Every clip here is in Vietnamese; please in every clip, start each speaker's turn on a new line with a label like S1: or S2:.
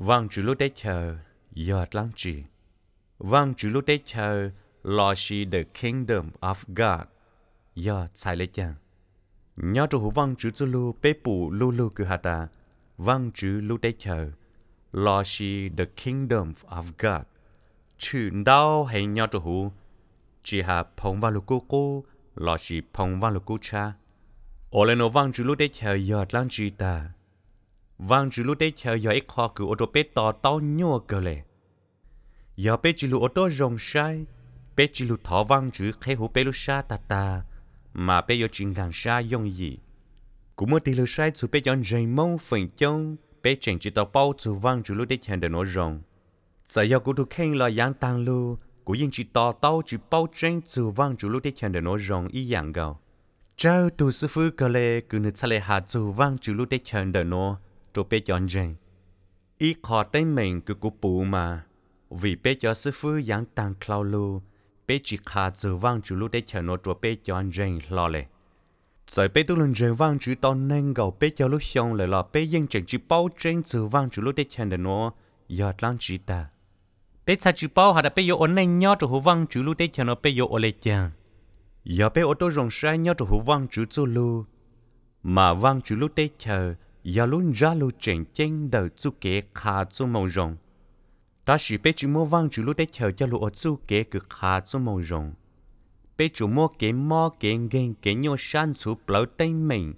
S1: Vang chú lúc đấy chờ, giọt lăng trì. Vang chú lúc đấy chờ, lo shi the kingdom of God. Giờ sai lấy chàng. Nhớ cho hữu vang chú chú lưu bế bù lưu lưu cư hạ ta. Vang chú lưu đấy chờ, lo shi the kingdom of God. Chữ đau hay nhớ cho hữu, chỉ hạ phong văn lưu cô cô, lo shi phong văn lưu cô cha. Ô lên nó vang chú lúc đấy chờ giọt lăng trì ta vang chú lúc đấy chờ giờ ít khó cứ ô tô bé to to nhua cơ lệ giờ bé chú lúc ô tô rồng sai bé chú lúc thọ vang chú khai hú bé lúc xa ta ta mà bé giờ chinh càng xa dòng gì cũng mới đi lúc sai chú bé chọn dây mông phần chông bé chẳng chỉ tàu bao chú vang chú lúc đấy chờ đợi nó rồng giờ giờ cũng thuộc khen là giang tăng lưu của yên chỉ to tao chỉ bao tranh chú vang chú lúc đấy chờ đợi nó rồng y dạng gạo Chào tu sư phụ cơ lệ cứ nữ xa lệ hạ chú vang chú lúc đấy chờ đợi nó cho bé chọn rằng ý khó tay mình cứ của bù mà vì bé cho sư phụ yang tăng khao lu bé chỉ khá giờ vang chú lù để chờ nó cho bé chọn rằng lo lệ giờ bé tôi lần rằng vang chú tao nâng gầu bé cho lúc xong lại là bé yên chẳng chỉ bao tranh giờ vang chú lù để chờ nó giờ lang chỉ ta bé cha chỉ bao hả đã bé yêu ổn nâng nhau cho hồ vang chú lù để chờ nó bé yêu ổn lệ chàng giờ bé ô tô rồng sai nhau cho hồ vang chú chú lu mà vang chú lúc để chờ ya luôn ra lu chen chen đờ chu kế khá chu mong rong ta chỉ bé chú mua vang chú lu đấy chờ cho lu ở chu kế cực khá chu mong rong bé chú mua kế mò kế gen kế nhau san chú blau tay mình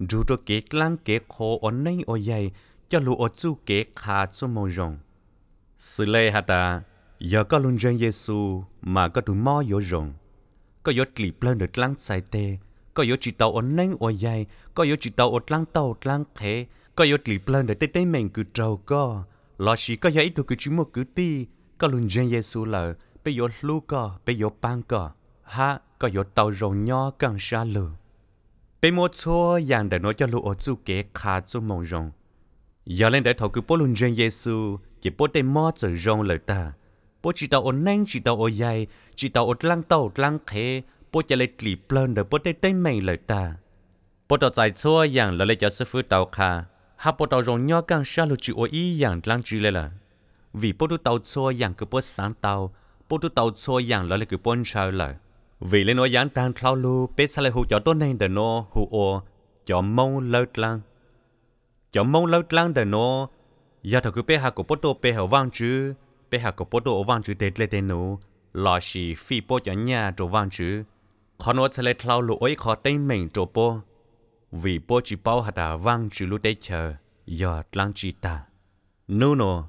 S1: dù cho kế lang kế khô ở nay ở dày cho lu ở chu kế khá chu mong rong sự lệ hả ta giờ có luôn dân Giêsu mà có tụi mò vô rong có giọt lì lên được lăng sai tê có yếu chỉ tàu ổn nén ổn dài có yếu chỉ tàu ổn lăng tàu lăng khé có yếu chỉ plan để tê tê mình cứ trâu co lo chỉ có yếu ít cứ chỉ một cứ ti có luôn dân là bây giờ lu co bây giờ pan co ha có yếu tàu rồng nho càng xa lử bây một số dạng để nói cho lu ở chú kế khá chú mong rồng giờ lên để thầu cứ luôn dân chỉ bố tê mò trở rồng lời ta bố chỉ tàu ổn nén chỉ tàu ổn dài chỉ tàu ổn lăng tàu lăng khé bố cha lấy kì plơn rồi bố đây tên mày lời ta bố tao giải xua yang là lấy cho sư phụ tao khà ha bố tao rong nhau càng xa lưu chịu ý yang lang chữ lê là vì bố tao tao xua yang cứ bố sáng tao bố tao tao xua yang là lấy cứ bố sao lời vì lên nói yang tan thao lu bé xa lấy hụ cho tốt nên đờ nô hụ ô cho mông lơ lang cho mông lơ lang đờ nô giờ thằng cứ bé hà của bố tao bé hậu vang chứ bé hà của bố tao vang chứ tết lê tê nô lò xì phi bố cho nhà trổ văn chứ khó nói sẽ lấy thao ấy khó tay mình trộn po vì po chỉ bao hạt đã vang chữ lúc đấy chờ giờ lang chỉ ta nô nô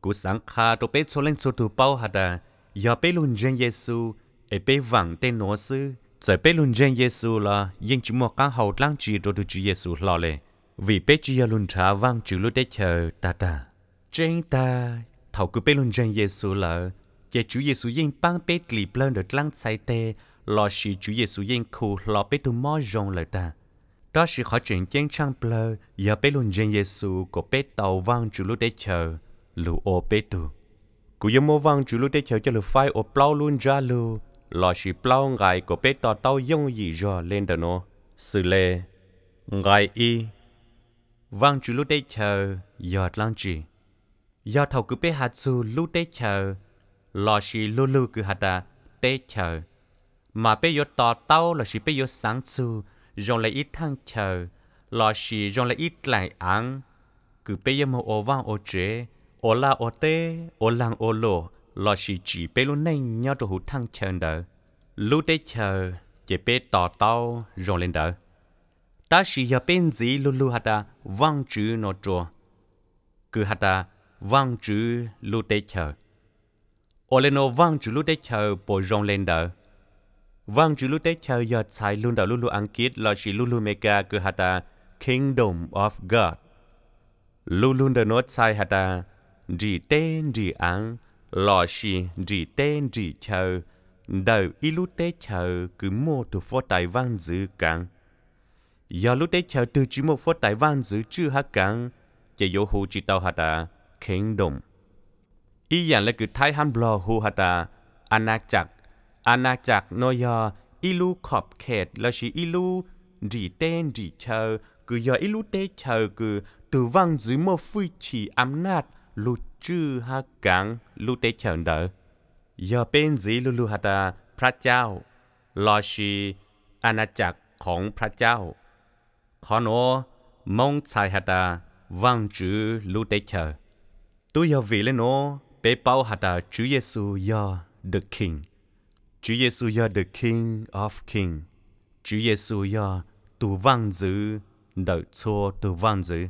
S1: cú sáng khá trộn bé số lên số tu bao hạt đã giờ bé luôn gen Giêsu ở e bé vàng tên nó sư giờ bé luôn gen Giêsu là yên chỉ một căn hậu lang chỉ trộn tu chữ Giêsu lo lệ vì bé chỉ giờ luôn trả vang chữ lúc đấy chờ ta ta trên ta thầu cứ bé luôn gen Giêsu là giờ chữ Giêsu yên băng bé clip lên được lăng sai tê lo sĩ Chúa Giêsu yên khu lo bế tu mò rong lời ta. Đó sĩ khó chuyện chén trăng plơ, giờ bế luôn dân Giêsu của bế tàu vang chủ lúc để chờ, lù ô bế tu. Cụ yếu mô vang chủ lúc để chờ cho lù phai ô plau luôn ra lù, lo sĩ plau ngài của bế tàu tàu dông dị rò lên đờ nô. Sự lê, ngài y, vang chủ lúc để chờ, giọt lang trì. Do thầu cứ bế hạt dù lúc để chờ, lo sĩ lù lù cứ hạt ta, để chờ mà bây giờ tỏ tao là chỉ bây giờ sáng chú rồi lại ít thăng chờ là chỉ rồi lại ít lại ăn cứ bây giờ mà ô vang ô chế ô la ô tê ô lang ô lô, là chỉ chỉ bây giờ này nhau cho hụt thăng chờ đó, lúc đấy chờ chỉ bây tỏ tao rồi lên đó, ta chỉ giờ bên gì luôn luôn hả ta vang chữ nó trò cứ hả ta vang chữ lúc đấy chờ ô lên ô vang chữ lúc đấy chờ bổ rong lên đó. Vang chú lưu tế chào giờ chạy luôn đạo lưu lưu ăn kít là chỉ lưu lưu mê ca cơ hà ta Kingdom of God. Lưu lưu đạo nốt chạy hà ta Dì tên dì ăn là chỉ dì tên dì chờ Đạo y lưu tế chờ cứ mô tù phó tài vang dữ càng. Giờ lưu tế chờ từ chỉ mô phó tài vang dữ chư hà càng Chà dỗ hù chỉ tao hà ta Kingdom. Y dạng là cứ thái hàn blò hù hà ta Anak chạc อาณาจักรนอยอิลูขอบเขตละชีอิลูดีเต้นดีเชอร์กือยออิลูเตเชอร์กือตัววังจื้อมอฟุชีอำนาจลุจื้อฮักกังลูเตเชอร์เดอยอเป็นจีลูลูฮัตาพระเจ้าลอชีอาณาจักรของพระเจ้า ขอโนมองชายฮัตาวังจื้อลูเตเชอร์ตัวยอวิเลโนเปเปาฮัตาจื้อเยซูยอเดอะคิง Chúa Giêsu the King of King. Chúa Giêsu tu vang dữ đợi cho tu vang dữ.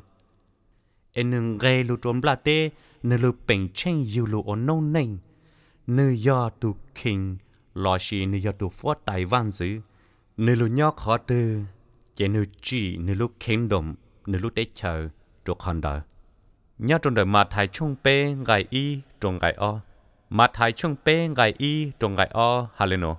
S1: Em nương gây lu trốn bla tê nơ lu bình chen yêu lu ổn nâu nênh. Nơ do tu King lo xì nơ do tu phó tài vang dữ. Nơ lu nhó khó tư chế nơ chỉ nơ lu kingdom nơ lu tế chờ trục hòn đợi. Nhà trong đời mà thầy chung bê ngài y trong ngài o mà thái chung pe ngài y trong ngài o hà haleno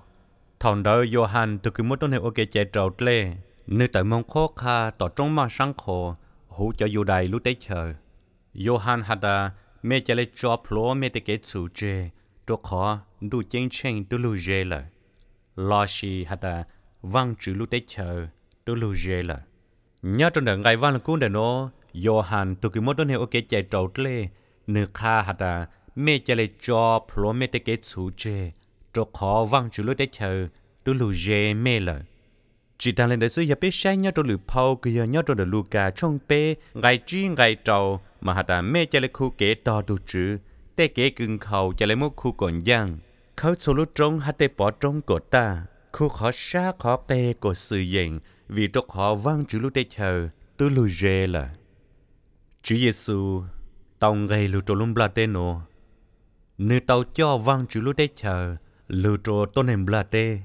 S1: thằng đỡ Johan từ cái mốt tôn hiệu kê chạy trầu lê nơi tại mong khô kha tỏ trong mà sáng khổ hú cho dù đài lúc đấy chờ Johan hada mẹ chạy lấy cho plo mẹ tê kế chủ chê cho khó đu chênh chênh tư lưu dê là lo xì hada vang chữ lúc đấy chờ tư lưu dê là nhớ trong đợt ngày văn là cuốn đời nó Johan từ cái mốt tôn hiệu ok chạy trầu lê nơi kha hada mẹ cha lại cho plo mẹ để kế chú chơi, cho khó văng chú lối để chờ, tôi lù dê mẹ lời chỉ đang lên đời xưa hiệp biết sáng nhau trong lửa pau cứ giờ nhau trong đời Luca trong pe ngày chi ngày trầu mà hạt đàn mẹ cha lại khu kế to đủ chữ để kế gừng khâu cha lại một khu còn giang khâu số lúc trong hạt để bỏ trong cổ ta khu khó xa khó tê của sự diện vì trong khó văng chú lúc để chờ tôi lùi dê là Chúa Giêsu tông gây lùi trầu lung bla tê nô nữ tàu cho văn chữ lúc đấy chờ lưu trô tôn hình bà tê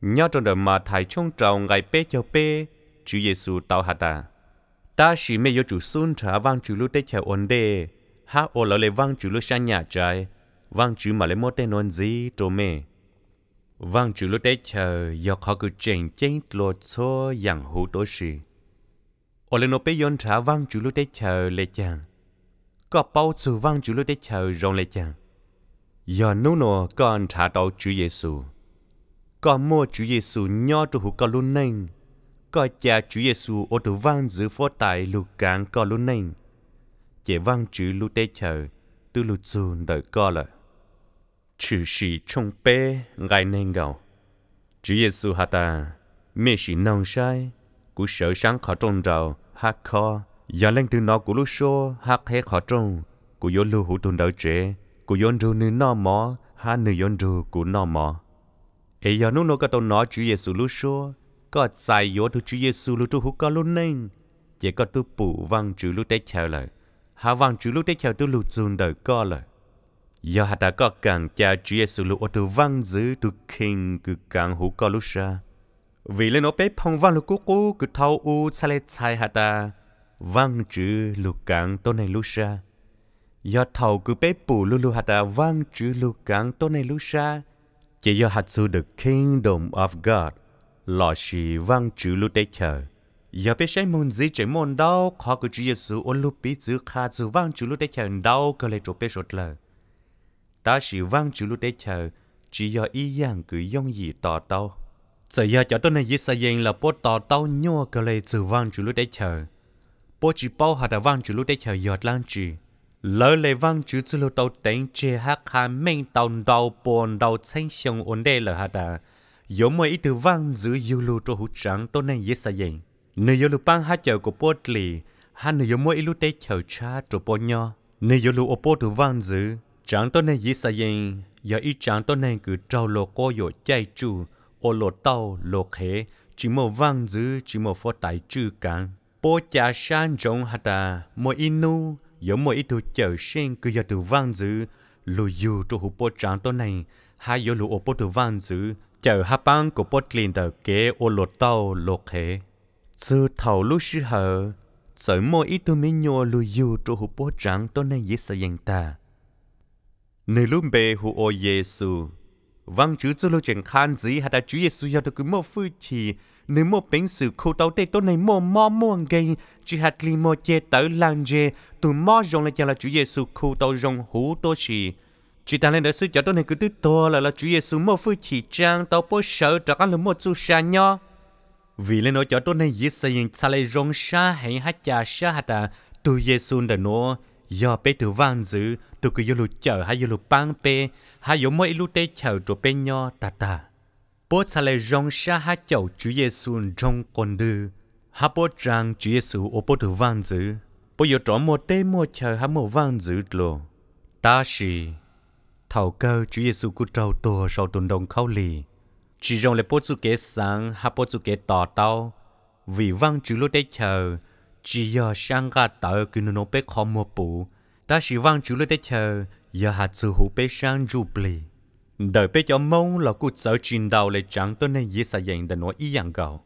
S1: nhớ trong đời mà thầy trong trào ngài bê cho bê chữ giê giêsu tàu hạ ta ta chỉ mê yo chủ sun trả văn chữ lúc đấy chờ ổn đê ha ô lão lệ văn chữ lúc sang nhà trái văn chữ mà lệ mô tên ổn gì trô mê văn chữ lúc đấy chờ do khó cứ chèn chén lô xô dạng hữu tối sĩ ô lệ nô bê yon trả văn chữ lúc đấy chờ lệ chàng có bao chữ văn chữ lúc đấy chờ rong lệ chàng giờ nô nô con trả đầu Chúa Giêsu con mua Chúa Giêsu nho cho hữu con luôn nên có cha Chúa Giêsu ở tử văn giữ phó tại lục cảng con luôn nên chỉ văn vâng chữ lu tê chờ tư lu chu đợi con là chữ sĩ trong bê ngài nên gạo Chúa Giêsu hả ta mê sĩ nông sai cú sở sáng khó trông rào hà khó giờ lên từ nó của lu số hà khé khó trông của yếu lưu hữu tuần đợi trẻ กูยอนจูนึนอมอฮานึยอนจูกูนอมอเอยอนุโนก็ตนอจูเยซูลุชัวก็ใส่โยทุจูเยซูลุจูฮุกก็ลุนเน่งเจก็ตุปู่วังจูลุเตเชลเลยหาวังจูลุเตเชลตุลุจูนเดก็เลยยอหาตาก็กังจะจูเยซูลุอตุวังจือตุคิงคือกังฮุกก็ลุชา vì lên nó bé phong văn lục cú cú cứ thâu u xa lê xài hạt ta văn chữ lục cảng tôn này lúc xa do thầu cứ bé bù lu lu hạt à vang chữ lu cắn tôn này lu sa chỉ do hạt sự the kingdom of God lọ xì vang chữ lu tế chờ giờ bé sẽ môn gì chỉ môn đâu khó cứ chữ Giêsu ôn lu bí chữ khá chữ vang chữ lu tế chờ đâu cơ lấy chỗ bé sốt lờ ta xì vang chữ lu tế chờ chỉ do ý dạng cứ dông gì tỏ tao giờ giờ cho tôi này Giêsu là bố tỏ tao nhua cơ lấy chữ vang chữ lu tế chờ bố chỉ bao hạt à vang chữ lu tế chờ giọt lan chì lỡ lệ vang chữ chữ lô tàu tên chê hát hà mênh tàu đào bồn đào xanh xiong ổn đê lờ hà đà. Yếu mơ ý từ vang giữ yếu lô trô hút trắng tôn Nên dễ xa dành. Nữ yếu lô băng hát chở của bốt lì, hà nữ yếu mơ ít lô tê chở cha trô bó nhò. Nữ yếu lô ổ bố tử vang giữ, trắng tôn này dễ xa dành. Yếu ý trắng tôn này cứ trâu lô cô yếu chay chú, ô lô tàu lô khế, chỉ mô vang giữ, chỉ mô phó tài chư cán. Bố cha sang trong hà đà, mô inu giống 有 mỗi ít thứ chờ sinh cứ giờ từ vang dữ lùi dù trong hụt bộ tráng tối này hai yếu lũ ô bộ từ vang dữ chờ hạ bang của bộ liền tờ kế ô lột tàu lột hệ từ thầu lúc sư hờ sợ mỗi ít thứ mới nhô lùi dù trong hụt bộ tráng tối này dễ sợ dành ta nơi lúc bề hụt ô giê xu vang chữ cho lô chẳng khan dữ hạ đã chú giê xu giao được cứ mô phư chỉ nếu một bên sự khu tàu tê tốt này mò mò muôn gây chỉ hạt lì mò chê tớ lan chê tù mò rong là chả là chủ giê xu khu tàu rong hú tô chỉ chỉ ta lên đỡ sư cho tốt này cứ tư to là là chủ giê xu mò phu chỉ trang tàu bố sợ trả các lần mò chú xa nho vì lên nói cho tốt này dễ xây dựng xa lê rong xa hẹn hát chà xa hạt à tù giê xu đờ nó do bé tử vang dữ tù cứ vô lù chở hay vô lù băng bê hay vô mỗi lù tê chở trò bê nho tà tà bố xa lê rong xa hát chậu Chúa Giêsu trong con đư. Hà bố trang Chúa Giêsu ô bố thử vang dữ. Bố yếu trỏ mùa tê mùa chờ hà mùa vang dữ lộ. Ta xì. Thảo cơ Chúa Giêsu cú trâu tùa sau tuần đồng khâu lì. Chỉ rong lê bố chú kế sáng hà bố chú kế tỏ tao. Vì vang chú lô tê chờ. Chỉ giờ sáng gà tờ cứ nô bế khó mùa bù. Ta xì vang chú lô tê chờ. Giờ hạt sư hữu bế sáng dù bì đời bé cho mông là cụ sợ chuyện đầu lại chẳng tôi nên dễ xảy dành để nói ý dạng cầu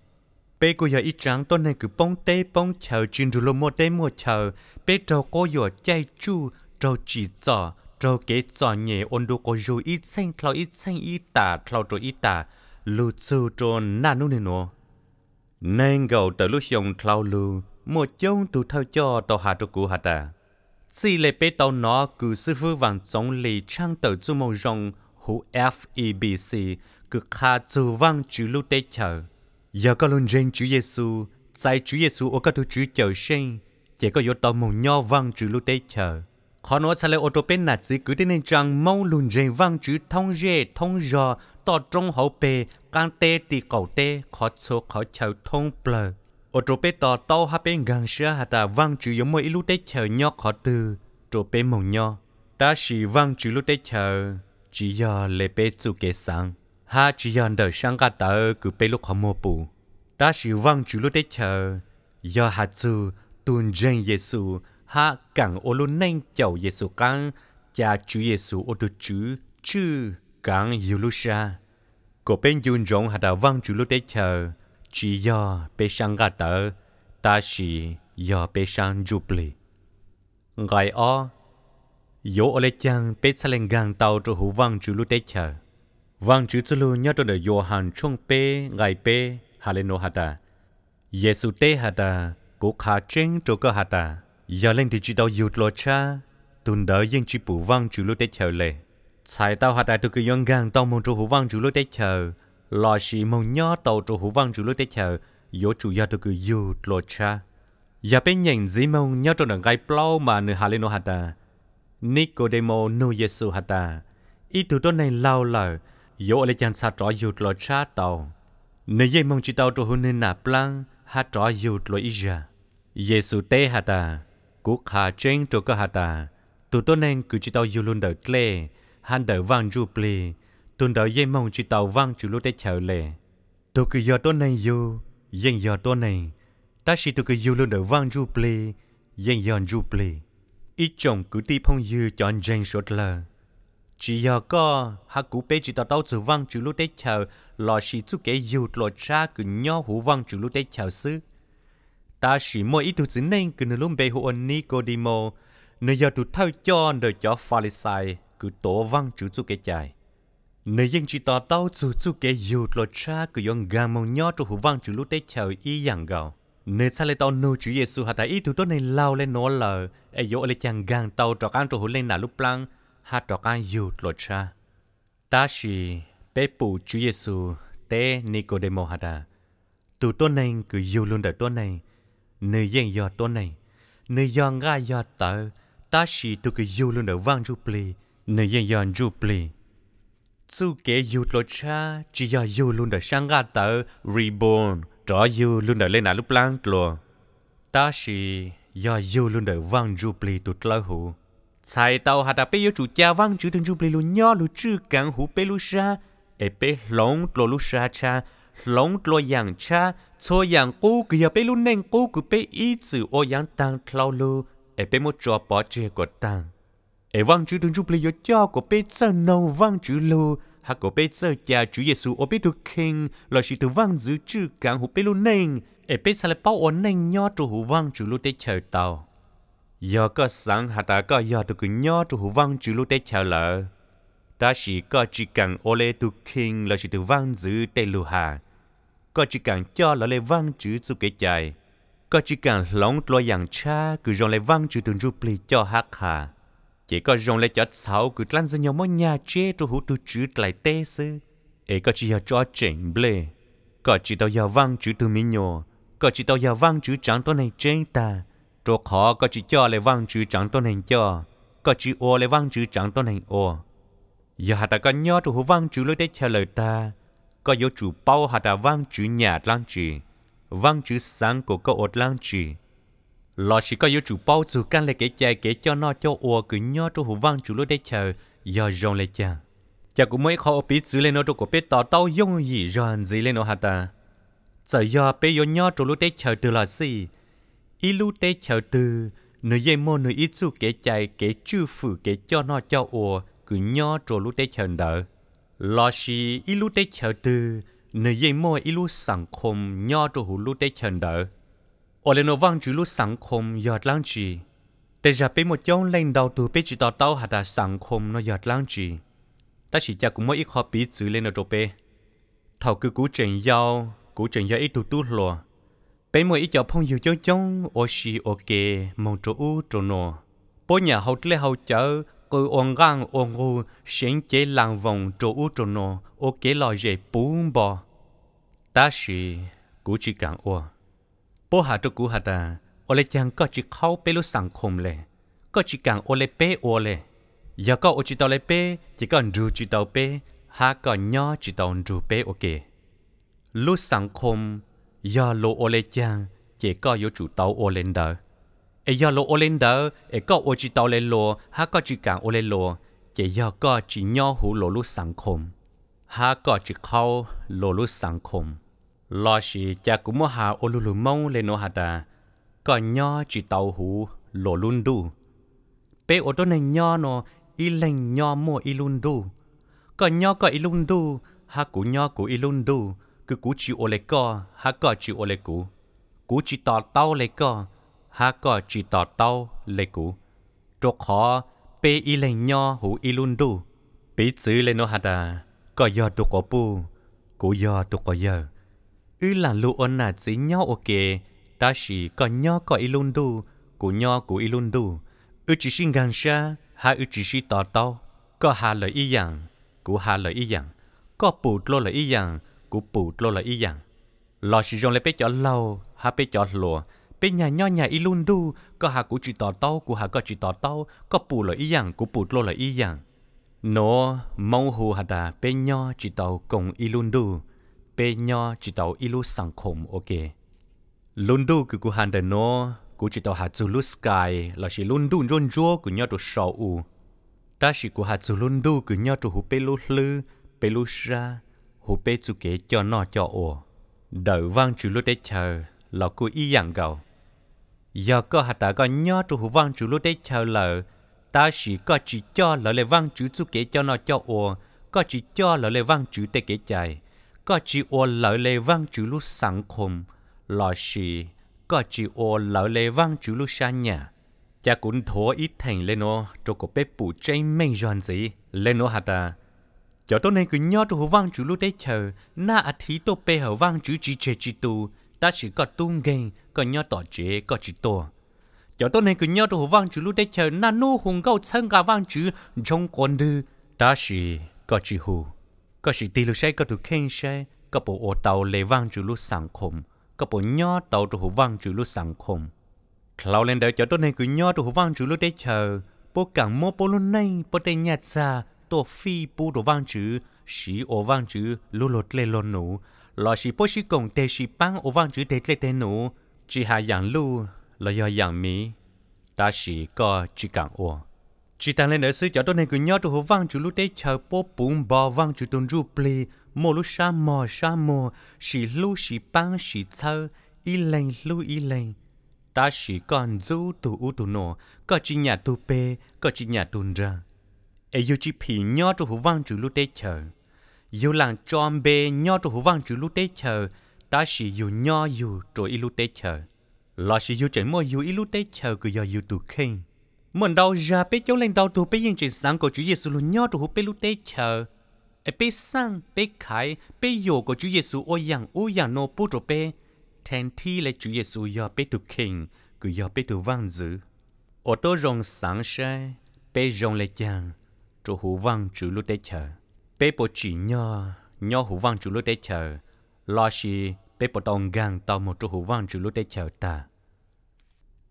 S1: bé cụ giờ ý chẳng tôi nên cứ bông tê bông chờ chuyện rồi mua tê mua chờ bé trâu có giờ chạy chu trâu chỉ sợ trâu kế sợ nhẹ ôn đồ có dù ít xanh thao ít xanh ít tà thao trâu ít tả lù sư trâu nà nô nè nô nên gầu tới lúc xong thao lù một chông tụ thao cho tàu hạ trâu cụ hạ tà chỉ lệ bé tàu nó cứ sư phương vàng sống lì trang tờ chu mông rồng hũ FEBC cực kha chư vang chữ lưu tế chờ. Giờ có luôn rên chữ Giêsu, sai chữ Giêsu ô các thứ chữ chờ sinh, chỉ có yếu tàu mù nho vang chữ lưu tế chờ. Khó nói sao lại ô tô bên nạt dĩ cứ đến nên chẳng mau luôn rên vang chữ thông dê thông dò tỏ trong hậu bề can tê tì cầu tê khó số khó chờ thông bờ. Ô tô bên tỏ tàu hạ bên gần xưa hạ tà vang chữ yếu mỗi lưu tế chờ nho khó từ, tô bên mù nho. Ta chỉ vang chữ lưu tế chờ chỉ do lệ bê chú kê sang ha chỉ do đời sang cả tờ cứ bê lúc họ mua bù ta chỉ vang chú lúc đấy chờ do hạt chú tuôn dân Giêsu ha càng ô luôn nhanh chầu Giêsu càng cha chú Giêsu ô tu chú chứ càng yêu lúc xa cô bên dùn rộng hạt đã vang chú lúc đấy chờ chỉ do bê sang cả tờ ta chỉ do bê sang chụp lì ngài o yo ole chang pe salen gang tao cho hu wang chu lu te cha wang chu chu lu nya to de yo han chung pe gai pe haleno hata yesu te hata ko kha cheng to ka hata giờ lên thì chỉ tao yut lo cha tuần đỡ dân chỉ bù vang chủ lúc tết chờ lệ sai tao hạt đại tụi cứ yon gang tao mong chủ hữu vang chủ lúc tết chờ lo xì mong nhó tàu chủ hữu vang chủ lúc tết chờ yếu chủ gia tụi cứ yut lo cha giờ bên nhận dĩ mong nhó trong đường gai plau mà nửa hà lên nó hạt ta Nicodemo no Yesu hata. Ý tụ tôn này lao lờ, dỗ lệ chàng xa trọ dụt lọ trá tàu. Nơi dây mong chi tàu trò hôn nên nà plang, hạ trọ dụt lọ ý ra. Yesu tê hata, cuộc hạ trên trò cơ hata. Tụ tôn này cứ chi tàu dụ luôn đợi lệ, hắn đợi vang dụ plê. Tụn đợi dây mong chi tàu vang chủ lúc để chờ lệ. Tụ cứ giờ tôn này dụ, dành giờ tôn này. Ta chỉ tụ cứ dụ luôn đợi vang dụ plê, dành giờ dụ plê ít chồng cứ đi phong dư cho anh Jane Shortler. Chỉ có hạ cụ bê chỉ tao tao văn chữ lúc đấy chờ lò xì chú kẻ dụ lò cha cứ nhó hủ văn chữ lúc đấy chờ sư. Ta chỉ mỗi ít tụi nên cứ nửa lúc bê hủ anh Nicodemo, nửa giờ tụi thao cho đời cho Pharisai cứ tổ văn chữ chú kẻ chạy. Nửa dân chỉ tao tao chữ chú kẻ dụ cha cứ yon gà mong nhau trong hủ văn chữ lúc đấy chào y dàng gạo nơi xa lại tàu nô chú Giêsu hả tại ý tụi tôi này lao lên nó lờ ai dỗ lại chàng gang tàu trọ can trọ hồn lên nà lúc plan hả trọ can dù lột cha ta chỉ bé bù chú Giêsu té Nicodemo hả ta tụi tôi này cứ dù luôn đời tôi này nơi dân giờ tôi này nơi dân ga giờ tờ ta chỉ tụi cứ dù luôn đời vang chú pli nơi dân giờ chú pli chú kể dù lột cha chỉ giờ dù luôn đời sáng ga tờ reborn trò yêu luôn đợi lên à lúc lang lùa ta chỉ do yêu luôn đợi vang du pli tụt lơ hụ sai tàu hạt bé yêu chủ cha vang chữ thương du pli luôn nhỏ lu chữ cắn hụ bé lu sa e bé lóng lô lu sa cha lóng lô yang cha cho yang cú kia bé lu neng cố cứ bé ý chữ o yang tang thlau lu e bé một trò bỏ chê của tang e vang chữ thương du pli yo cho của bé chân nâu vang chữ lu há có bê giờ cha Chúa Giêsu ở bê thuộc kinh là sự tử vang giữ chư càng hụt bê luôn nền ở bê sao lại bao ổn nền nhó trụ hụt vang chủ lúc tế chờ tàu giờ có sáng hà ta có giờ tụ cứ nhó trụ hụt vang chủ lúc tế chờ lỡ ta chỉ có chỉ càng ô lê thuộc kinh là sự tử vang giữ tê lù hà có chỉ càng cho là lê vang chữ su kế chạy có chỉ càng lòng lo yang cha cứ dòng lê vang chữ từng rụp lì cho hắc hà chỉ có dùng lại cho sáu cứ lăn ra nhau mỗi nhà chế cho hữu tư chữ lại tê sư ấy có chỉ giờ cho chỉnh ble có chỉ tao giờ văng chữ từ mi nhỏ có chỉ tao giờ văng chữ chẳng tôi này chế ta cho khó có chỉ cho lại văng chữ chẳng tôi này cho có chỉ ô lại văng chữ chẳng tôi này ô giờ hạt ta có nhớ cho hữu văng chữ lối để trả lời ta có dấu chủ bao hạt ta văng chữ nhà lăng chỉ văng chữ sáng của cậu ột lăng chỉ lo chỉ có yếu chủ bao chủ căn lại kể chạy kể cho nó cho ua cứ nho cho hủ vang chủ lối đây chờ giờ dòng lại chờ chả cũng mới khó biết giữ lên nó cho của biết tỏ tao dùng gì rồi gì lên nó hả ta giờ giờ bé yo nho cho lối đây chờ từ là gì ít lối đây chờ từ nửa dây mô nửa ít chủ kể chạy kể chư phủ kể cho nó cho ua cứ nho cho lối đây chờ đỡ lo chỉ ít lối đây chờ từ nửa dây mô ít lối sẵn khom nho cho hủ lối đây chờ đỡ ở lên vang chữ lúc sáng khom giọt lang chi, để giờ bên một chỗ lên đầu từ bên chỉ tao tao hạt đã sáng khom nó giọt lang chi, ta chỉ cha cũng mới ít khó bí chữ lên ở chỗ bên thầu cứ cú chuyện giao cú chuyện giao ít tu tu lùa bên một ít chỗ phong nhiều chỗ chống ô xì ô kê mong chỗ u chỗ nọ bố nhà hậu lê hậu chở cứ ôn gang ôn ngu xén chế lang vòng chỗ u chỗ nọ ô kê lò dễ bún bò ta chỉ cú chỉ càng ua bố hạ cho cú hạ ta ô lê chàng có chỉ khâu bê lô sẵn khùng lệ có chỉ càng ô lê bê ô lệ giờ có ô chỉ tàu lê bê chỉ còn rù chỉ tàu bê hạ còn nhỏ chỉ tàu rù bê ok lô sẵn khùng giờ lô ô lê chàng chỉ có yếu chủ tàu ô lên đờ e giờ lô ô lên đờ e có ô chỉ tàu lê lô hạ có chỉ càng ô lê lô chỉ giờ có chỉ nhỏ hủ lô lô sẵn khùng hạ có chỉ khâu lô lô sẵn khùng lo xì cha cũng mua hà ô lù lù mông lên nô hà ta còn nho chỉ tàu hú lỗ luôn đủ bé ô tô này nho nó y lành nho mua y luôn đủ còn nho có y luôn đủ hà cú nho cú y luôn đủ cứ cũ chỉ ô lệ co hà có chỉ ô lệ cũ. Cũ chỉ tỏ tàu lệ co hà có chỉ tỏ tàu lệ cũ. trộn khó bé y lành nho hú y luôn đủ bé chữ lên nô hà ta có giờ tụ có bu, cũ giờ tụ có giờ ư là lu ôn nà chỉ nhau ok ta chỉ có nhau có ilundu của nhau của ilundu ư chỉ xin gan xa ha ư chỉ xin tỏ tao có hà lợi y dạng của hà lợi y dạng có bụt lo lợi y dạng của bụt lo lợi y dạng lo chỉ dùng lấy bé chọn lâu ha bé chọn lùa bên nhà nhau nhà ilundu có hà của chỉ tỏ tao của hà có chỉ tỏ tao có bụt lợi y dạng của bụt lo lợi y dạng nó mong hồ hà đà bên nhau chỉ tao cùng ilundu bé nhỏ chỉ tàu ilu sang khom ok luôn đủ cứ cú hàn đền nó cú chỉ tàu hạt dù lu sky là chỉ luôn đủ rôn rúa cú nhỏ tụ sâu. u ta chỉ cú hạt dù luôn đủ cứ nhỏ tụ hú bé lu lư bé lu ra hú bé chú kế cho nọ cho ồ đợi văn chú lu để chờ là cú y dạng gầu giờ có hạt ta có nhỏ tụ hú vang chú lu để chờ lợ ta chỉ có chỉ cho lỡ lệ văn chú chú kế cho nó cho ồ có chỉ cho lỡ lệ văn chú tê kế chạy ก็จีโอเหล่าเลวังจุลุสังคม ลอชีก็จีโอเหล่าเลวังจุลุชาญาจะกุนโถอีแทงเลโนโจกเปปูใจไม่ยอนสิเลโนฮัตา จอตัวนี้คือย่อตัววังจุลุได้เชอหน้าอาทิตย์ตัวเปหัววังจุจีเจจิตู ta chỉ có tung ghen có nhớ tỏ chế có chỉ tổ cho tôi này cứ nhớ tổ vang chữ lúc đấy chờ na nu hùng gâu chân cả vang chữ trong con đư ta chỉ có chỉ hù ก็สิตีลูใช้ก็ถูกเข่งใช้ก็ปูโอเตาเลว่างจุลุสังคมก็ปูย่อเตาตัวหูว่างจุลุสังคมเราเล่นเดี๋ยวจะต้นให้กญย่อตัวหูว่างจุลุได้เชอปูกังโมปูลุในปูเตญยาซาตัวฟีปูตัวว่างจุสีโอว่างจุลุลดเลลนหนูลอสิปูสิกงเตสิปังโอว่างจุเตเลเตนู จีหาอย่างลู่ลอยอย่างมีตาสีก็จีกังอว chỉ tăng lên ở xứ chợ tôi này cứ nhớ tôi hồ vang chú lúc đấy chờ bố bún bò vang chú tôn ru pli mô lúc sa mò sa mò xì lu xì băng xì thơ y lên lu y lên ta xì còn du tu u tù nổ có chỉ nhà tu pê có chỉ nhà tôn ra ai yêu chỉ phì nhớ tôi hồ vang chú lúc đấy chờ yêu làng tròn bê nhớ tôi hồ vang chú lúc đấy chờ ta xì yêu nhớ yêu rồi y lúc đấy chờ là xì yêu chỉ mơ yêu y lúc đấy chờ cứ do yêu tù kinh mình đâu ra bé cháu lên đâu thuộc bé yên chuyện sáng của Chúa Giêsu luôn nhau thuộc bé lúc tê chờ ở bé sang bé khai bé yo của Chúa Giêsu ôi yàng ôi yàng nô bút rồi bé thành thi là Chúa Giêsu giờ bé được kinh cứ giờ bé được vang dữ ở tô rong sáng sai bé rong lệ chàng chỗ hủ vang chữ lúc tê chờ bé bộ chỉ nho nho hủ vang chữ lúc tê chờ lo gì bé bộ tông gang tao một chỗ hủ vang chữ lúc tê chờ ta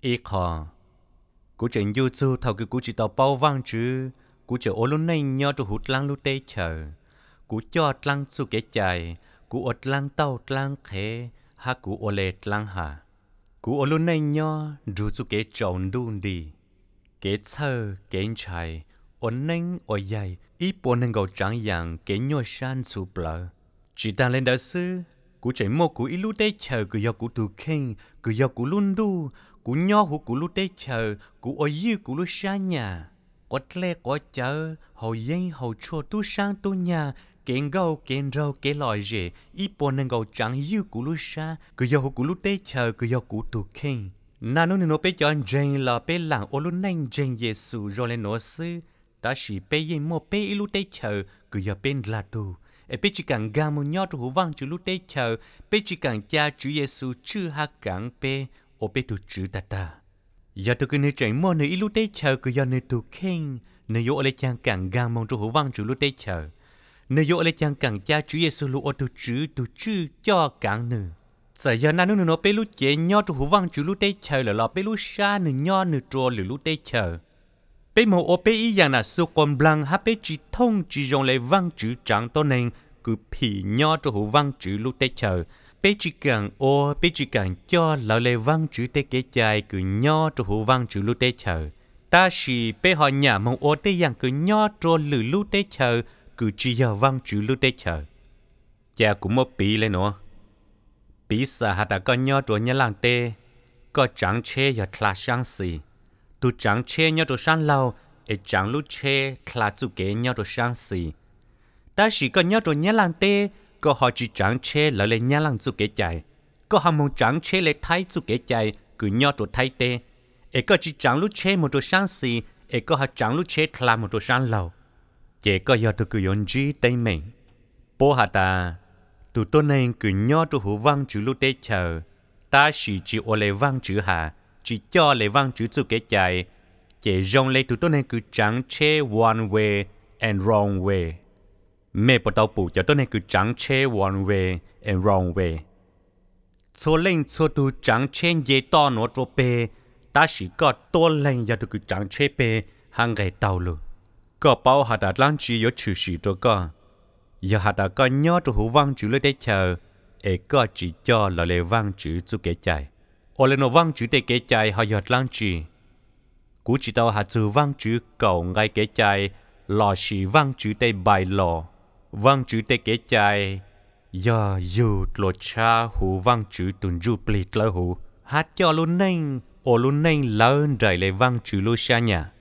S1: ý khó cú chạy yêu thương thầu cái cú chỉ tàu bao vang chứ cú chờ ô lúc này nhớ cho hụt lang lúc tê chờ cú cho lang su kế chạy cú ột lang tàu lang khé ha cú ô lệ lang hà cú ô lúc này nhớ rú su kế tròn đun đi kế thơ kế chạy ổn nâng ổ dày ít bộ nâng gầu trắng yàng kế nhô san su bờ chỉ ta lên đời sư cú chạy mô cú ít lúc tê chờ cứ do cú tu khen cứ do cú luôn đu cú nho hú cú lú tê chờ cú ôi dư cú lú xa nhà có lẽ có chờ hầu yên hầu chua tu sang tu nhà kén gâu kén râu kén lòi rể ít bộ nâng gâu chẳng dư cú lú xa cú do hú cú lú tê chờ cú do cú tu kinh nà nó nên nó bé chọn jeng là bé lặng ô lú nhanh jeng yesu rô lên nó sư ta chỉ bé yên mô bé ít lú tê chờ cứ do bên là tu e pe chỉ càng gà mù nhó tu chờ pe chỉ cha chú yesu chư hạ càng pe ô bê tu chữ ta ta giờ tôi cứ nơi chạy mò nơi ilu tê chờ cứ giờ nơi tu khen nơi yo lê chàng càng gang mong trong hữu văn chữ lu tê chờ nơi yo lê chàng càng cha chữ giêsu lu ô tu chữ tu chữ cho càng nữ giờ giờ nãy nữa nó bê lu chế nho trong hữu văn chữ lu tê chờ là lọ bê lu xa nữ nho nữ trò lử lu tê chờ bê mồ ô bê ý rằng là sô con blang há bê chỉ thông chỉ dòng lệ văn chữ chẳng to nên cứ phỉ nho trong hữu văn chữ lu tê chờ bé chỉ cần ô bé chỉ cần cho lão lê văn chữ tê kế chai cứ nho cho hữu văn chữ lưu tê chờ ta chỉ bé họ nhà mong ô tê yang cứ nho cho lử lưu tê chờ cứ chỉ giờ văn chữ lưu tê chờ cha cũng mất bị lên nữa bị sa hạt đã có nho cho nhà làng tê có chẳng chê giờ thla sang xì tu chẳng chê nho cho sang lâu e chẳng lưu chê thla chu kế nho cho sang xì ta chỉ có nho cho nhà làng tê có họ chỉ trắng che lỡ lệ nhá lăng chú kế chạy có họ mong trắng che lệ thái chú kế chạy cứ nhỏ chỗ thái tê ế có chỉ trắng lúc che một chỗ sáng xì ế có họ trắng lúc che thla một chỗ sáng lầu chế có giờ tôi cứ yồn gì tây mình bố hà ta tụ tôi nên cứ nhỏ chỗ hữu văn chữ lúc tê chờ ta chỉ chỉ ô lệ văn chữ hà chỉ cho lệ văn chữ chú kế chạy chế rong lệ tụ tôi nên cứ trắng che one way and wrong way mẹ bắt đầu bù cho tôi này cứ chẳng che one way and wrong way số lên số tu chẳng che dễ to nó cho bê ta chỉ có to lên giờ tôi cứ chẳng che bê hàng ngày tàu luôn có bao hạt đã lãng chỉ có chữ sĩ cho con giờ hạt đã có nhớ cho hữu văn chữ lấy để chờ ế có chỉ cho là lệ văn chữ chú kể chạy ô lệ nó văn chữ để kể chạy họ giọt lãng chỉ cú chỉ tao hạt chữ văn chữ cầu ngay kể chạy lò chỉ văn chữ tây bài lò vang chữ tê kế chạy giờ dù lo cha hủ vang chữ tuần du plit lơ hủ hát cho luôn nênh ô luôn nênh lơ rải lệ vang chữ lo xa nhà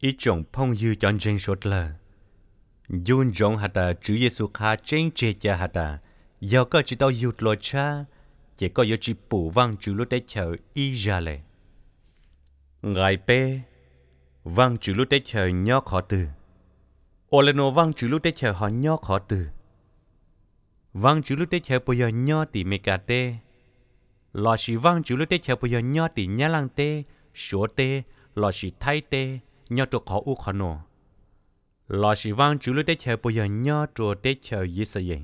S1: ý chồng phong dư chọn trên sốt lơ dùn rộng hạt ta à, chữ Giêsu khá trên chê cha hạt ta à. giờ có chỉ tao dù lo cha chỉ có giờ chỉ bù vang chữ vâng, lo tê chờ y ra lệ ngài pê vang chữ lo tê chờ nhóc họ từ ô lên ô vang chu lúc tết chờ họ nhó khó từ vang chu lúc tết chờ bây giờ nhó tỉ mê cà tê lò xì vang chu lúc tết chờ bây giờ nhó tỉ nhá lăng tê số tê lò xì thay tê nhó trộn khó u kho nổ lò xì vang chu lúc tết chờ bây giờ nhó trộn tết chờ dễ sợ dậy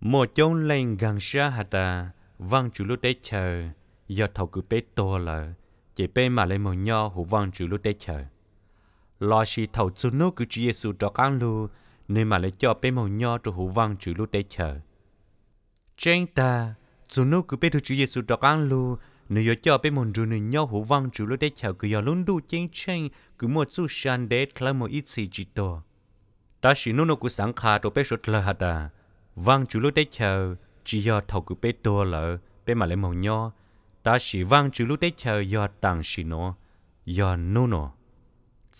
S1: một chốn lên gang xa hà ta vang chu lúc tết chờ giờ thầu cứ bế to lợ chỉ bế mà lên một nho hủ vang chu lúc tết chờ lo xì thầu chú nô cứ chú Giêsu cho căng lù nên mà lấy cho bé màu nho cho hữu văn chữ lúc để chờ trên ta chú nô cứ bé thu chú Giêsu cho căng lù nếu yo cho bé mòn rùn nho hữu văn chữ lúc để chờ cứ yo luôn đủ trên trên cứ một chú sàn để làm một ít gì chỉ to ta xì nô nô cứ sáng khá cho bé sốt lờ hạt à văn chữ lúc để chờ chỉ yo thầu cứ bé đồ lợ bé mà lấy màu nho ta xì văn chữ lúc để chờ yo tặng xì nó yo nô nô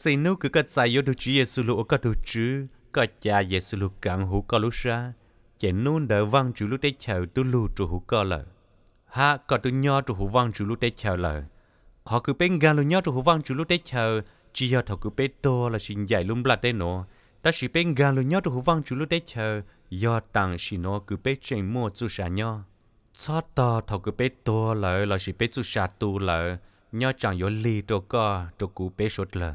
S1: Sĩ nô cứ cất xài yếu đồ chí Giê-xu lũ có đồ chứ, có cha Giê-xu lũ cặn hũ có lũ xa. Chạy đỡ văn chủ lũ tế chào tu lù trụ hũ có lợ. Ha, có tu nho trụ hũ văn chủ lũ tế chờ lợ. Họ cứ bên gà lu nho trụ hũ văn chủ lũ tế chờ, chỉ họ thầu cứ bê tô là xin dạy luôn bạc tế nọ, Ta chỉ bên gà lu nho trụ hũ văn chủ lũ tế chờ, do tăng xin nó cứ bê trên mua chú xa nho. Cho to thầu cứ bê tô lợ là chỉ bê chú xa tu lợ, nho chẳng yếu lì trô co trô cứ bê sốt lợ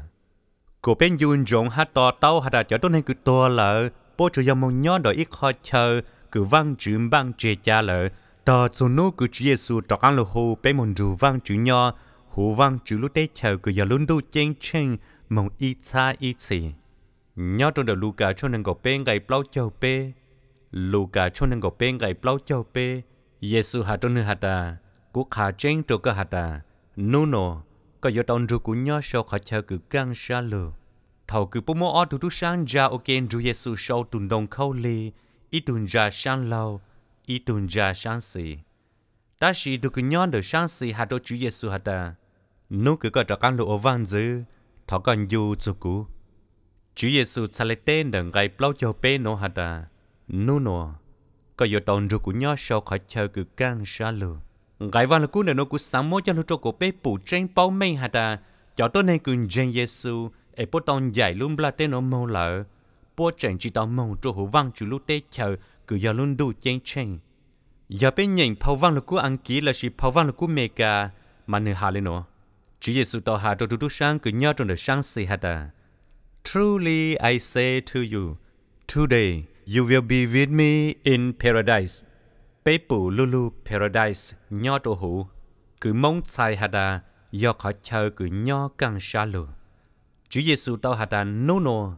S1: cô bên yun jong hát to tao hát cho tôi nên cứ to là bố chủ dòng mong nhớ đòi ít khó chờ cứ vang chữ băng chê cha lợ tờ cho nó cứ chữ Giêsu trọc ăn lô hồ bên môn dù vang chữ nho hồ vang chữ lúc đấy chờ cứ giờ luôn đâu chen chen mong ít xa ít xì nhớ trong đầu Luca cho nên gọi bên gầy plau châu bê Luca cho nên gọi bên gầy plau châu bê Giêsu hát trong nơi hát à cố khá chen cho cơ hát à nô nô ก็ยอตอนรูกุญยอชอขอเชอกือกังชาเลอเท่ากือปมออทุทุชานจาโอเกนรูเยซูชอตุนดงเข้าเลอีตุนจาชานเลาอีตุนจาชานสีตาชีดูกุญยอนเดชานสีหาโดจูเยซูหาตานูกือก็จะกันโลอวันซื้อเท่ากันยูจุกูจูเยซูซาเลเตนเดงไกเปล่าโจเปโนหาตานูโนก็ยอตอนรูกุญยอชอขอเชอกือกังชาเลอ gái vào là cú nền cú sáng mốt cho lúc trâu cổ bé bù tranh bao mây hạt à cho tôi này cứ jen yesu e bố tông giải luôn bla tên nó mâu lợ bố chẳng chỉ tao mâu trâu hổ văng chú lúc tế chờ cứ giờ luôn đủ chen chen giờ bên nhìn phao văn là cú ăn kỹ là sự phao văn là cú mê cả mà nửa hà lên nó chỉ yesu tao hà trâu trâu sáng cứ nhớ trong đời sáng xì hạt à truly I say to you today you will be with me in paradise bế bù Lulu Paradise nho trô hủ, cứ mong sai hà đà, do khỏi chờ cứ nho căng xa lù. Chúa Giêsu tao hà đà nô nô,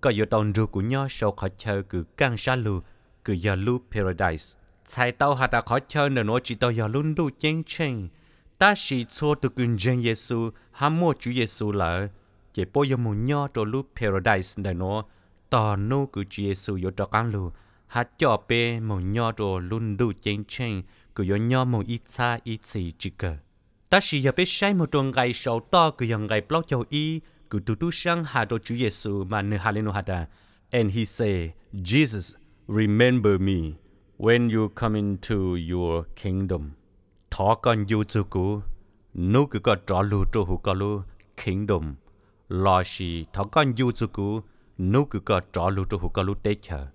S1: có dụ tàu rù của nho sau khỏi chờ cứ căng xa lù, cứ do Lulu Paradise. Sai tao hà đà khỏi chờ nở nô chỉ tao do luôn đu chênh chênh. Ta chỉ cho từ cường dân Giêsu, ham mua Chúa Giêsu là chỉ bôi cho một nho trô lù Paradise nở nô, tò nô cứ Chúa Giêsu vô trò căng lù, hát cho bé màu nho rồi luôn đủ chén chén cứ yo nho màu ít xa ít xì chỉ cờ ta chỉ giờ bé say một tuần ngày sáu to cứ dần ngày bao châu y cứ tu tu sang hà đồ Chúa Giêsu mà nơi hà lên hada and he say Jesus remember me when you come into your kingdom thọ con yêu chú cũ nô cứ có trọ lù trô hù có lù kingdom lo gì thọ con yêu chú cũ nô cứ có trọ lù trô hù có lù tết chờ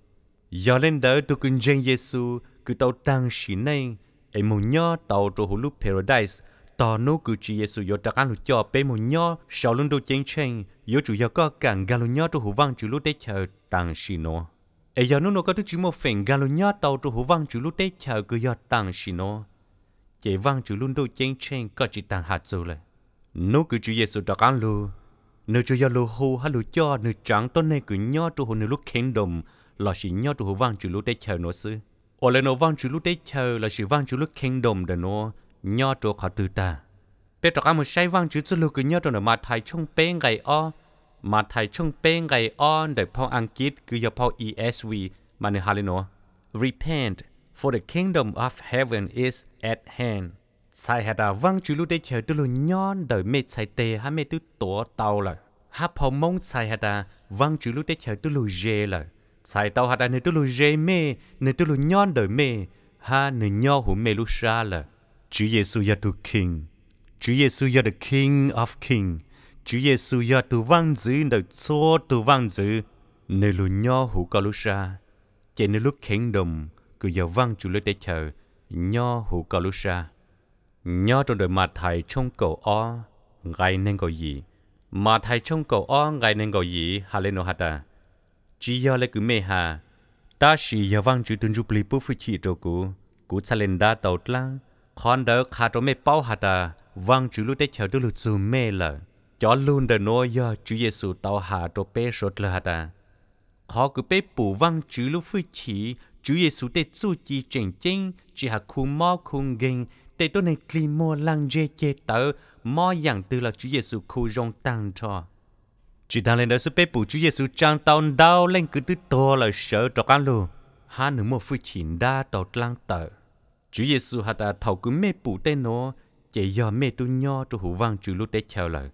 S1: giờ lên đỡ tôi cứ jen Giêsu cứ tàu tăng xí này em muốn nhớ tàu trô hồ lúc paradise tàu nô cứ chỉ Giêsu yo trắc ăn cho bé muốn nhớ sao luôn đồ chén chén yo chủ yo có càng galo nhớ trô hồ vang chủ lúc đấy chờ tăng xí nó e giờ nô nó có thứ chỉ một phần galo nhớ tàu trô hồ vang chủ lúc đấy chờ cứ yo tăng xí nó chỉ vang chủ luôn đồ chén chén có chỉ tăng hạt rồi lại nó cứ chỉ Giêsu trắc ăn luôn nếu cho yo lô hô hay lô cho nếu chẳng tôi này cứ nhớ trô hồ nếu lúc khen đồng là sĩ nhớ trụ vang chữ lúc đấy chờ nó sư ở lên nó vang chữ lúc đấy chờ là sự vang chữ lúc kingdom để nó nhớ trụ khó từ ta bé trọc ăn một say vang chữ chữ lúc cứ nhớ trụ nó mà thay trong bé ngày o mà thay trong bé ngày o để phong ăn kít cứ giờ phong ESV mà nó hà lên nó repent for the kingdom of heaven is at hand sai hạt à vang chữ lúc đấy chờ tôi luôn nhon đời mê sai tê hả mê tư tổ tàu là há phong mong sai hạt à vang chữ lúc đấy chờ tôi luôn dê là sai tàu hạt nơi tôi lùi dê mê nơi tôi lùi nhon đời mê ha nơi nho hủ mê lu xa là Chúa Giêsu là tu king Chúa Giêsu là the king of king Chúa Giêsu là tu vang dữ đời số tu vang dữ nơi lùi nho hủ có lu xa chạy nơi lúc khen đồng cứ giờ vang chủ lối để chờ nho hủ có lu xa nhau trong đời mà thầy trong cầu o ngày nên gọi gì mà thầy trong cầu o ngày nên gọi gì hà lên hạt à chỉ do lấy cứ mê hà ta chỉ do vang chữ tuân chụp li bút phu chỉ cho cụ cụ xa lên đa tàu lang con đỡ khá cho mê bao hà ta vang chữ lúc tết chào đứa lụt dù mê lờ cho luôn đờ nói do chữ Giêsu tàu hà cho bê sốt lờ hà ta khó cứ bê bù vang chữ lúc phu chỉ chữ Giêsu tết su chi chèn chênh chỉ hà khu mò khu gênh tết tôi này kli mô lăng dê chê tớ mò dạng từ là chữ Giêsu khu rong tăng cho chỉ đang lên đó sẽ bê bù chú giê xu trang tàu đau lên cứ tư to là sợ trọ cá lù ha nữ một phu chín đa tàu lang tờ chú giê xu hà ta thầu cứ mê bù tên nó chạy giờ mê tu nho cho hữu vang trừ lúc tế chờ lời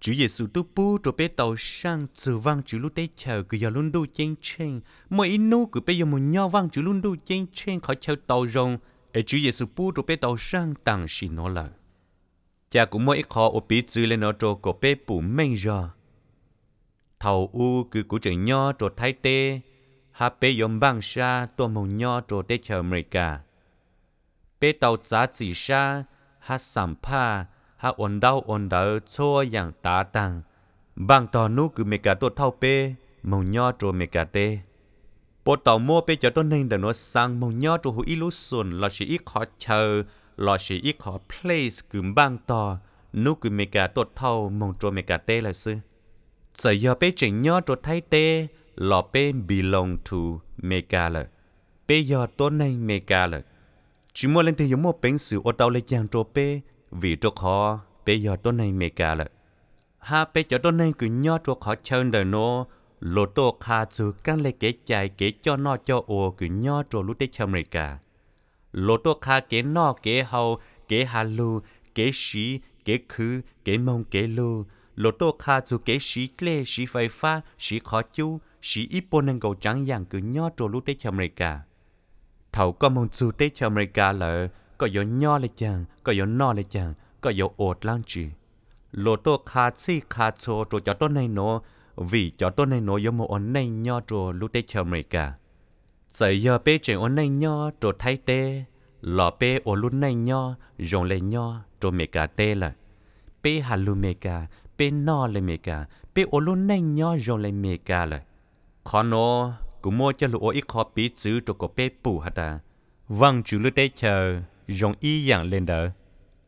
S1: chú giê xu tu bu cho bê tàu sang trừ vang trừ lúc tế chờ cứ giờ luôn đu chen chen mỗi in nô cứ bê giờ một nho vang trừ luôn đu chen chen khỏi chờ tàu rồng ở chú giê xu bu cho bê tàu sang tàng xì nó lời cha cũng mỗi khó ô bí chữ lên nô cho cổ bê bù mênh rồi thầu u cứ cú chữ nho trột thái tê hà bê yom bang sa tua mông nho trột tê chờ mười cả bê tàu giá chỉ sa hà sảm pa hà ổn đau ổn đỡ chua យ៉ាង tá tăng bang tò nu cứ mẹ cả tuột thâu bê mông nho trột mẹ cả tê bộ tàu mua bê cho tôn nên đừng nó sang mông nho trột hữu ít lú sùn là chỉ ít khó chờ là chỉ ít khó place cứ bang tò nu cứ mẹ cả tuột thâu mông trột mẹ cả tê là xưa giờ giờ bé chỉnh nhớ trột thay tê lọ bé belong to mega lờ bé giờ tôn này mega lờ chỉ muốn lên thì giống một bên sự ô tàu lấy chàng trộn bé vì trộn họ, bé giờ tôn này mega lờ ha bé giờ tôn này cứ nhớ trộn họ chân đời nó lô tô kha chữ căng lệ kế chạy kế cho nó cho ô cứ nhớ trộn lút tết chăm rì cả lô tô kha kế nó kế hầu kế hà lù kế sĩ kế khứ kế mong kế lù lô tô kha dù kế sĩ lê sĩ phải pha sĩ khó chú sĩ ít bố nâng cầu trắng dạng cứ nhó trô lũ tế cho America thầu có mong chú tế cho cả là có yếu nhó lê chàng có yếu no lê chàng có yếu ột lăng chì lô tô kha xí kha chô trô cho tốt này nó vì cho tốt này nó yếu một ổn này nhó trô lũ tế cho America giờ giờ bê trẻ ổn này nhó trô thay tê lò bê ổn lũ này nhó rộng lê nhó trô mê cả tê là bê hà lù mê cả bên nọ le me cả, bên o lu nay nyo rồi le me ka le khó nó cũng mua cho lũ ít khó bí chữ cho cô bé bù hả ta văng chữ lũ tế chờ dòng y dạng lên đỡ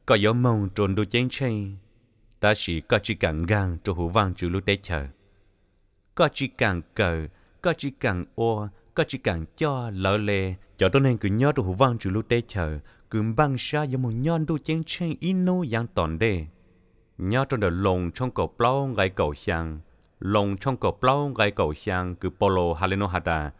S1: có gió mong trôn đồ chén chay ta chỉ có chỉ càng găng cho hủ văng chữ lũ tế chờ có chỉ càng cờ có chỉ càng ô có chỉ càng cho lỡ lê cho tôi nên cứ nhớ cho hủ văng chữ lũ tế chờ cứ băng xa dòng một nhon đồ chén chay in nô dạng tòn đề nhớ trong đời lồng trong cổ plau ngay cầu sang lồng trong cổ plau ngay cầu sang cứ polo haleno hada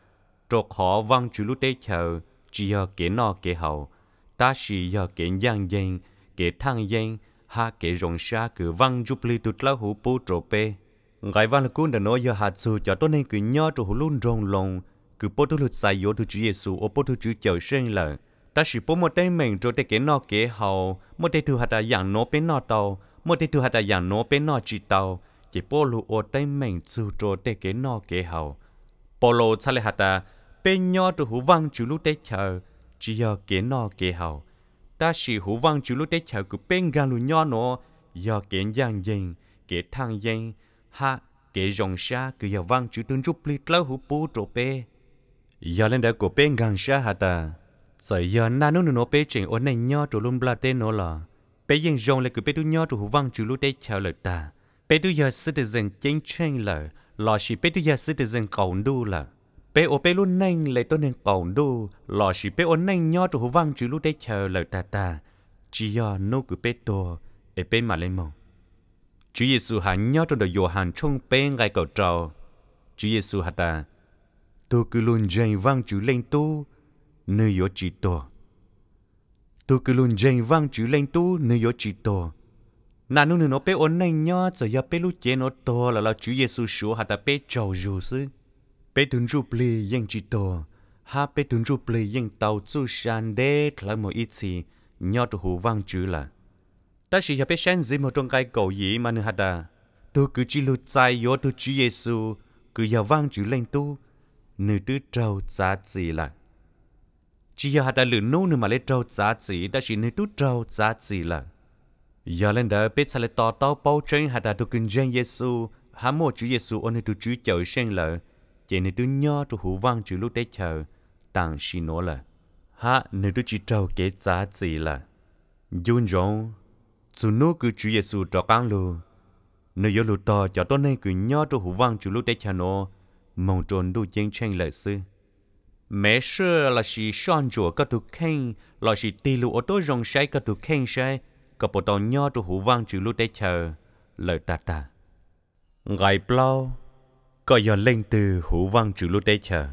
S1: trọc họ văn chữ lúc tê chờ chỉ giờ kế no kế hậu ta chỉ giờ kế giang dân kế thang dân, ha kế rộng xa cứ văn giúp li tụt lá hủ bù trộp bê ngài văn là cũng đã nói giờ hạt sư cho tôi nên cứ nhớ trộp hủ luôn rong lòng, cứ bố tôi lụt xài yếu tôi chú Giêsu ô bố tôi chữ chờ sinh lời ta chỉ bố một tên mình rồi tay kế no kế hậu một tay thứ hạt à dạng nó bên no tàu một tí tu hạt dạng nó bên nó chỉ tàu chỉ bố lù ô tay mình dù trô tê kế nó kế hậu bố lô xa lê hạt bên nhỏ tu hú văng chú lúc tê chờ chỉ giờ kế nó kế hậu, ta chỉ hú văng chú lúc tê chờ cứ bên gần lù nhỏ nó giờ kế giang dành kế thang dành ha kế dòng xa cứ giờ văng chú tương chút lít lâu hú bố trô bê giờ lên đỡ của bên gần xa hạt ta giờ giờ na nó nó bê chỉnh ở này nhỏ trô lùm bla tên nó là bé dân rong là cứ bé đu nhỏ trụ văn trụ lúc đây chào lời ta bé đu giờ citizen chính chen lờ lò chỉ bé đu giờ citizen cầu đu lờ bé ô bé luôn nhanh lấy tôn nên cầu đu lò chỉ bé ôn nhanh nhỏ trụ văn trụ lúc đây chào lời ta ta chỉ do nô cứ bé tu, e bé mà lên mông Chúa Giêsu hạ nhớ trong đời Gioan trong bên ngay cầu trầu. Chúa Giêsu hạ ta, tôi cứ luôn dạy vang chú lên tu, nơi yếu chỉ tôi tu cứ luôn dành vang chữ lên tu nơi yo chỉ to nà nu nó bé ổn này nhớ giờ ya bé lu chế nó to là là chữ Giêsu số hạt ta bé chầu dù sư bé tuân chụp lì yang chỉ to ha bé tuân chụp ple yang tàu chu sàn đê là một ít gì nhớ tu hú vang chữ là ta chỉ ya bé sáng gì một trong cái cầu gì mà nữa hạt ta tu cứ chỉ lu chạy yo tu chữ Giêsu cứ ya vang chữ lên tu nữ tư trâu giá gì là chỉ giờ đã lử nô nữa mà lấy trâu giá trị đã chỉ nên tút trâu giá trị là giờ lên đỡ biết sao lại tỏ tao bao chân hạt đã tụ kinh doanh Giêsu hả mua chú Giêsu ôn nên tụ chú chờ sen lợ chỉ nên tụ nho tụ hữu vang chú lúc đấy chờ tàng xì nổ là hả nơi tụ chỉ trâu kế giá trị là dùn rộng chú nô cứ chú Giêsu trò căng lù nơi giờ lù tỏ cho tôi nên cứ nho tụ hữu vang chú lúc đấy chờ nó mong tròn đủ chân tranh lợi sư mẹ sơ là si son chùa cơ tu khen là si tì lụ ô tô rong say cơ tu khen say cơ bộ tàu nho tu hủ vang chữ lụ tế chờ lời ta ta ngài plau có giờ lên từ hủ vang chữ lụ tế chờ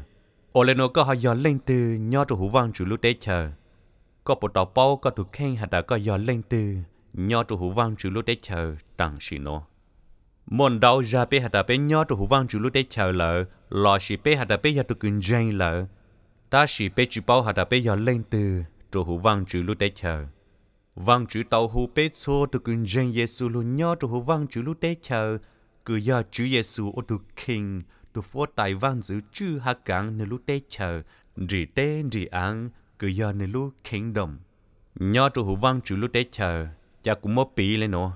S1: ô lên nó có họ giờ lên từ nho tu hủ vang chữ lụ tế chờ có bộ tàu bao cơ tu khen hạt đã có giờ lên từ nho tu hủ vang chữ lụ tế chờ tặng xì nó môn đạo ra pe hạt đã pe nho tu hủ vang chữ lụ tế chờ lợ lò xì pe hạt đã pe giờ tu kinh jane lợ ta chỉ bê chữ bao hà đã bê nhỏ lên từ rồi hữu văn chữ lúc đấy chờ vang chữ tàu hữu bê xô từ cưng dân Giêsu luôn nhỏ rồi hữu vang chữ lúc đấy chờ cứ do chữ Giêsu ở từ kinh từ phố tài văn giữ chữ hạ cảng nơi lúc đấy chờ rì tê rì ăn cứ do nơi lúc kinh đồng nhỏ rồi hữu vang chữ lúc đấy chờ cha cũng mất bì lên nữa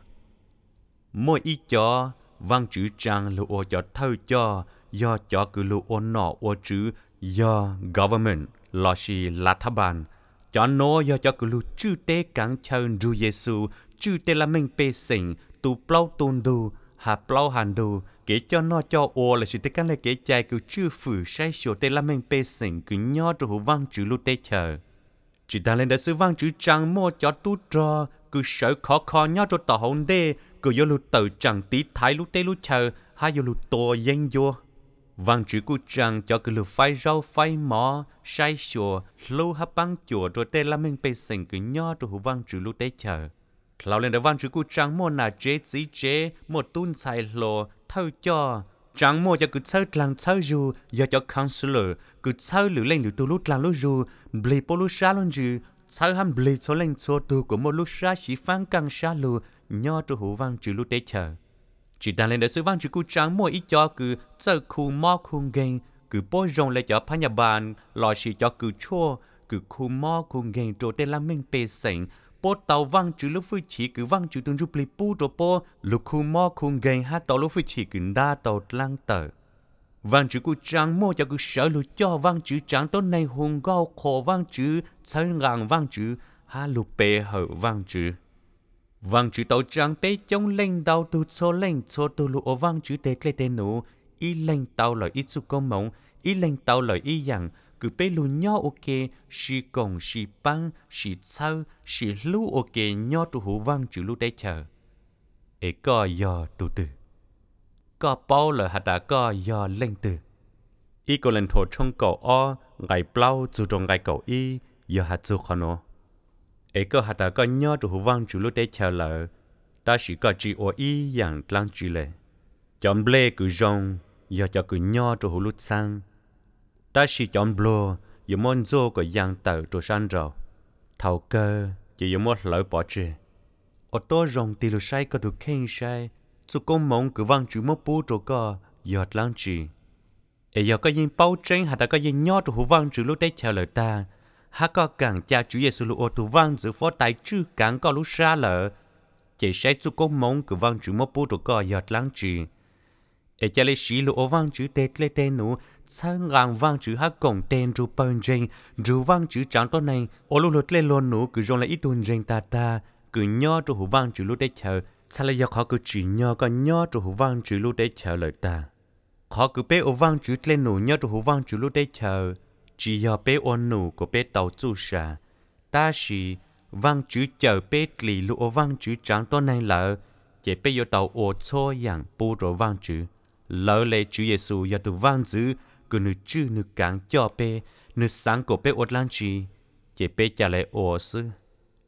S1: mỗi ý cho văn chữ trang lô ô cho thơ cho do cho cứ lô ô nọ ô chữ do government lo xì là thà bàn cho nó do cho cứ lưu chư tế cắn chân ru Giêsu chư tế là mình bê sinh tu plau tôn đu ha plau hàn đu kể cho nó cho o là sự tế cắn là kể chạy cứ chư phử sai sổ tế là mình pe sinh cứ nho tru hữu vang chữ lưu tế chờ chỉ ta lên đã sư vang chữ chẳng mô cho tu trò cứ sợ khó khó nhau cho tỏ hồn đê cứ vô lưu tự chẳng tí thái lúc tế lúc chờ hay vô lưu tổ danh vô văn chữ cụ trang cho cái lửa phai rau phai mò, sai chùa, lưu hấp băng chùa rồi tê la mình bê sình cứ nho rồi hủ văn chữ lưu tế chờ. Lão lên đó văn chữ cụ trang mô nà chế dí chế, một tun xài lô thâu cho. Trang mô cho cứ chơi làng chơi dù, giờ cho counselor, cứ chơi lửa lên lưu tu lúc làng lúc dù, bì bô lúc xa luôn dù, chơi hăm bì số lên số tu của một lúc xa chỉ phán căng xa lù, nho rồi hủ văn chữ lưu tế chờ chỉ đang lên đời sự văn chữ cú trắng mua ít cho cứ giờ khu mò khu gen cứ bôi rong lại cho phá nhà bàn lo xì cho cứ chua cứ khu mò khu gen trổ tên là mình bê sảnh bố tàu văn chữ lúc phi chỉ cứ văn chữ tuần chụp lì pu trổ bố lúc khu mò khu gen hát tàu lúc phi chỉ cứ đa tàu lăng tờ văn chữ cú trang mua cho cứ sợ lụt cho văn chữ trang tốt này hùng gao khổ văn chữ sáng ngang văn chữ ha lụt bê hở văn chữ vang chữ tàu trang tê chống lên đau từ số lên cho từ lũ vang chữ tê lê tê nụ y lên tàu lời ít chút công mộng y lên tàu lời y rằng cứ bê lù nhỏ ok xì còng xì băng xì sao xì lú ok nhỏ tụ hủ vang chữ lú tê chờ ế co yò tụ từ co bao lời hạt đã co yò lên tư, y có lên thổ trong cầu o ngày plau dù trong ngày cầu y giờ hạt dù khó nó ấy có hạt có nhau trụ vang chủ lúc để chờ lỡ ta chỉ có chỉ ô ý dạng lang chỉ lệ chọn lê cứ rong giờ cho cứ nhau trụ lúc sang ta chỉ chọn blô giờ môn zô có dạng tờ trụ san rồi thầu cơ chỉ giờ mốt lỡ bỏ chê ở tô rong tiêu lúc sai có được khen sai chú công mong cứ vang chủ mốt bú trụ cơ giờ lang chỉ ấy giờ có yên bao tranh hạt có yên nhau trụ vang chủ lúc để chờ lỡ ta ha có càng cha Chúa Giêsu lu ô tu vang giữ phó tài chư càng có lu xa lỡ chỉ sẽ chú cố mong cử văn chú mô bù tu có giọt lăng trì e cha lê xí lu ô vang chữ tê lê tên nụ sang ngàn văn vâng chữ ha cổng tên ru bơn jeng vâng ru văn chữ chẳng to này ô lu lột lê luôn nụ cứ rong lại ít tuần jeng ta ta cử nho tru hủ văn vâng chữ lu đế chờ sao lại khó cử chỉ nho có nho tru hủ văn chữ lu đế chờ lời ta khó cử bê ô văn chữ lên nụ nho tru hủ văn chữ lu đế chờ chỉ do bé ôn nụ của bé tàu chú xa, ta sĩ văn chữ chờ bé lì lụa văn chữ trắng to này là chỉ bé yo tàu ô cho yang bu rồi văn chữ lỡ lệ chữ Giêsu do tu văn chữ cứ nữ chữ nữ càng cho bé nữ sáng của bé ốt lan chi chỉ bé trả lại ô sư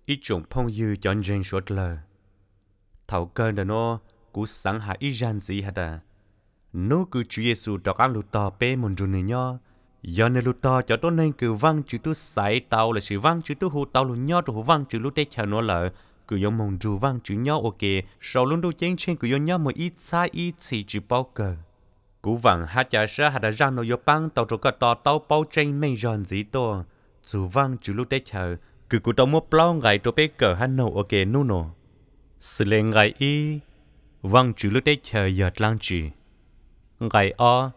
S1: ít chủng phong dư chọn anh suốt lờ thảo cơn đó nó cú sáng hạ ít dân gì hả ta nó cứ chữ Giêsu đọc ăn lụt tàu bé mồn rồi nữa nhau giờ này lúc to cho tôi nên cứ văng chữ tôi sải tàu là sự văng chữ tôi hụt tàu luôn nhau rồi hụt văng chữ lúc tết chờ nó là cứ dùng mông dù văng chữ nhau ok sau luôn đôi chén trên cứ dùng nhau một ít sai ít thì chữ bao cờ cú vàng hát chả sa hạt ra nó yo băng tàu cho cái tàu tàu bao trên mình giòn gì to dù văng chữ lúc tết chờ cứ cú tàu mua plong gậy cho bé cờ hắn nổ ok nu nổ sự lên gậy y văng chữ lúc tết chờ giờ lang chỉ gậy o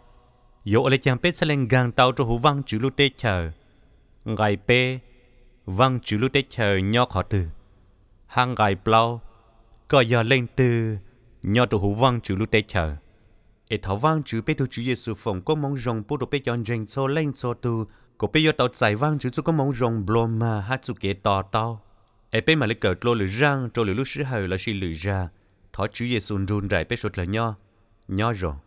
S1: yo ole chang pe salen gang tao cho hu vang chu lu te chờ gai pe vang chu lu te chờ nyo khó từ hang gai plau có giờ lên từ nyo cho hu vang chu lu te chờ e thảo vang chu pe tu chu yesu phong có mong rong pu do pe chọn jeng so lên so tu có pe yo tao chạy vang chu chu có mong rong blom ma ha chu ke to tao e pe mà lấy cờ lo lử răng cho lử lúc sứ hờ là si lử ra thọ chu yesu run rải pe sốt là nho nho rồi